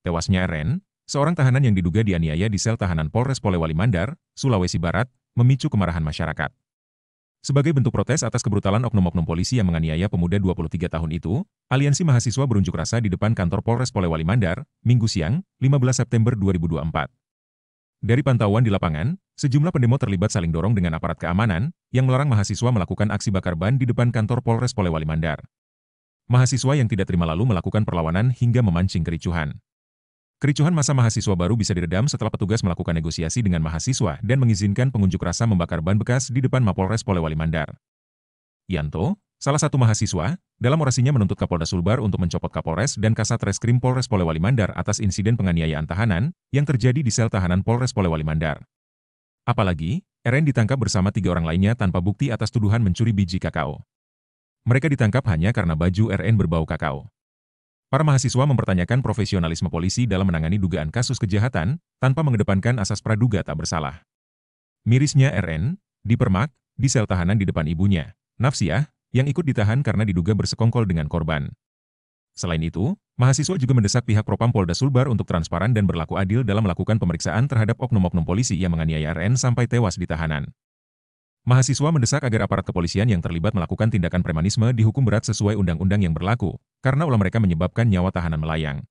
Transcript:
Tewasnya Ren, seorang tahanan yang diduga dianiaya di sel tahanan Polres Polewali Mandar, Sulawesi Barat, memicu kemarahan masyarakat. Sebagai bentuk protes atas kebrutalan oknum-oknum polisi yang menganiaya pemuda 23 tahun itu, aliansi mahasiswa berunjuk rasa di depan kantor Polres Polewali Mandar, Minggu siang, 15 September 2024. Dari pantauan di lapangan, sejumlah pendemo terlibat saling dorong dengan aparat keamanan, yang melarang mahasiswa melakukan aksi bakar ban di depan kantor Polres Polewali Mandar. Mahasiswa yang tidak terima lalu melakukan perlawanan hingga memancing kericuhan. Kericuhan masa mahasiswa baru bisa diredam setelah petugas melakukan negosiasi dengan mahasiswa dan mengizinkan pengunjuk rasa membakar ban bekas di depan Mapolres Polewali Mandar. Yanto, salah satu mahasiswa, dalam orasinya menuntut Kapolda Sulbar untuk mencopot Kapolres dan Kasat Reskrim Polres Polewali Mandar atas insiden penganiayaan tahanan yang terjadi di sel tahanan Polres Polewali Mandar. Apalagi, RN ditangkap bersama tiga orang lainnya tanpa bukti atas tuduhan mencuri biji kakao. Mereka ditangkap hanya karena baju RN berbau kakao. Para mahasiswa mempertanyakan profesionalisme polisi dalam menangani dugaan kasus kejahatan tanpa mengedepankan asas praduga tak bersalah. Mirisnya RN, di Permak, di sel tahanan di depan ibunya, Nafsiah, yang ikut ditahan karena diduga bersekongkol dengan korban. Selain itu, mahasiswa juga mendesak pihak Propam Polda Sulbar untuk transparan dan berlaku adil dalam melakukan pemeriksaan terhadap oknum-oknum polisi yang menganiaya RN sampai tewas di tahanan. Mahasiswa mendesak agar aparat kepolisian yang terlibat melakukan tindakan premanisme dihukum berat sesuai undang-undang yang berlaku, karena ulah mereka menyebabkan nyawa tahanan melayang.